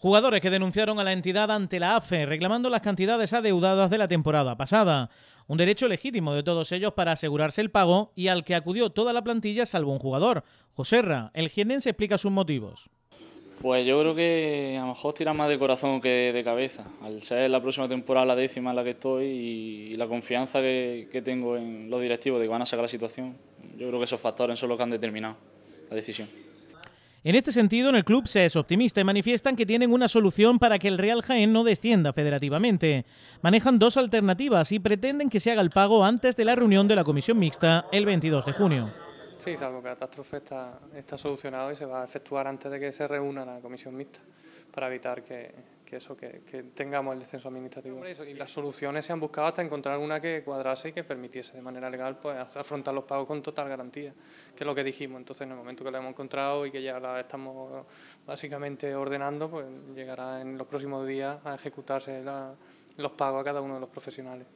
Jugadores que denunciaron a la entidad ante la AFE reclamando las cantidades adeudadas de la temporada pasada, un derecho legítimo de todos ellos para asegurarse el pago y al que acudió toda la plantilla salvo un jugador. José Joserra, el se explica sus motivos. Pues yo creo que a lo mejor tira más de corazón que de cabeza, al ser la próxima temporada la décima en la que estoy y, la confianza que, que tengo en los directivos de que van a sacar la situación, yo creo que esos factores son los que han determinado la decisión. En este sentido, en el club se es optimista y manifiestan que tienen una solución para que el Real Jaén no descienda federativamente. Manejan dos alternativas y pretenden que se haga el pago antes de la reunión de la comisión mixta el 22 de junio. Sí, salvo que la catástrofe está, está solucionado y se va a efectuar antes de que se reúna la comisión mixta para evitar que, que eso, que, tengamos el descenso administrativo. y las soluciones se han buscado hasta encontrar una que cuadrase y que permitiese de manera legal pues, afrontar los pagos con total garantía, que es lo que dijimos. Entonces, en el momento que la hemos encontrado y que ya la estamos básicamente ordenando, pues llegará en los próximos días a ejecutarse los pagos a cada uno de los profesionales.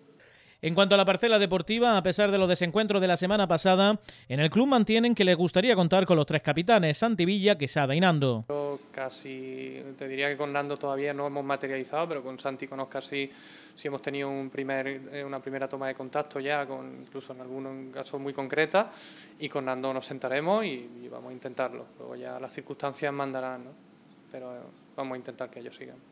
En cuanto a la parcela deportiva, a pesar de los desencuentros de la semana pasada, en el club mantienen que les gustaría contar con los tres capitanes, Santi Villa, Quesada y Nando. casi, te diría que con Nando todavía no hemos materializado, pero con Santi conozco casi si hemos tenido eh, una primera toma de contacto ya, incluso en algunos casos muy concreta, y con Nando nos sentaremos y, vamos a intentarlo. Luego ya las circunstancias mandarán, pero eh, vamos a intentar que ellos sigan.